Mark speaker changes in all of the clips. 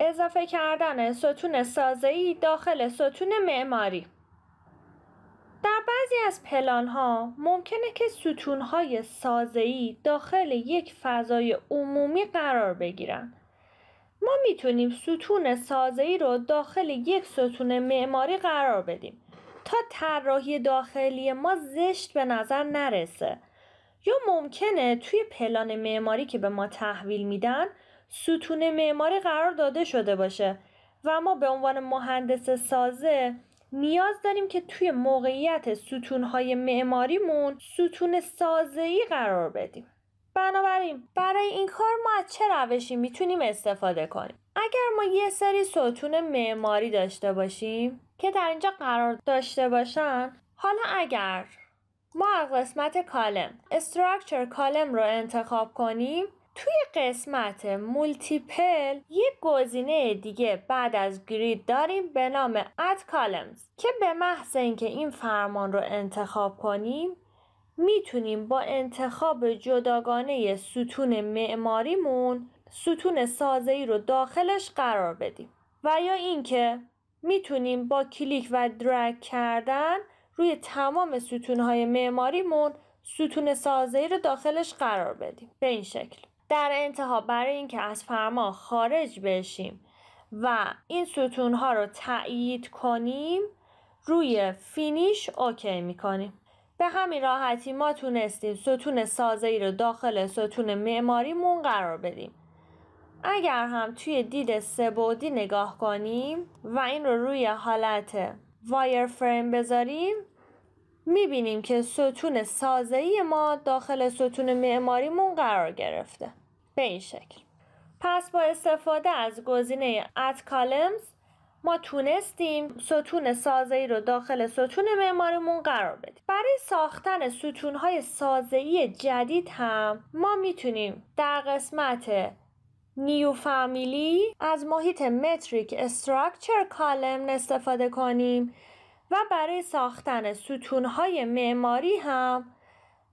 Speaker 1: اضافه کردن ستون سازه‌ای داخل ستون معماری در بعضی از پلان ها ممکنه که ستون های سازه‌ای داخل یک فضای عمومی قرار بگیرن ما میتونیم ستون سازه‌ای رو داخل یک ستون معماری قرار بدیم تا طراحی داخلی ما زشت به نظر نرسه یا ممکنه توی پلان معماری که به ما تحویل میدن ستون معماری قرار داده شده باشه و ما به عنوان مهندس سازه نیاز داریم که توی موقعیت ستونهای معماریمون ستون سازه‌ای قرار بدیم بنابراین برای این کار ما از چه روشی میتونیم استفاده کنیم اگر ما یه سری ستون معماری داشته باشیم که در اینجا قرار داشته باشن حالا اگر ما از قسمت کالم استراکچر کالم رو انتخاب کنیم توی قسمت مولتیپل یک گزینه دیگه بعد از گرید داریم به نام اد کالمز که به محض اینکه این فرمان رو انتخاب کنیم میتونیم با انتخاب جداگانه ستون معماریمون ستون ای رو داخلش قرار بدیم و یا اینکه میتونیم با کلیک و درگ کردن روی تمام ستونهای معماریمون ستون ای رو داخلش قرار بدیم به این شکل در انتها برای اینکه از فرما خارج بشیم و این ستون ها رو تایید کنیم روی فینیش اوکی کنیم. به همین راحتی ما تونستیم ستون سازه ای رو داخل ستون معماریمون قرار بدیم اگر هم توی دید سبودی نگاه کنیم و این رو روی حالت وایر فریم بذاریم میبینیم که ستون سازه‌ای ما داخل ستون معماریمون قرار گرفته به این شکل پس با استفاده از گزینه ات کالمز ما تونستیم ستون سازه‌ای رو داخل ستون معماریمون قرار بدیم. برای ساختن ستونهای سازه‌ای جدید هم ما میتونیم در قسمت نیو فامیلی از محیط متریک استراکچر کالم استفاده کنیم و برای ساختن ستونهای معماری هم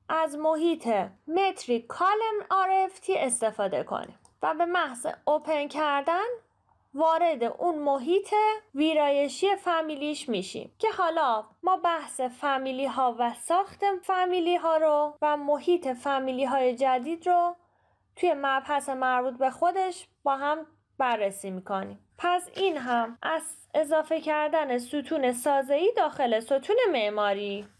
Speaker 1: از محیط متری کالم آرفتی استفاده کنیم و به محض اوپن کردن وارد اون محیط ویرایشی فامیلیش میشیم که حالا ما بحث فامیلی ها و ساخت فامیلی ها رو و محیط فامیلی های جدید رو توی مبحث مربوط به خودش با هم بررسی میکنیم پس این هم از اضافه کردن ستون سازه‌ای داخل ستون معماری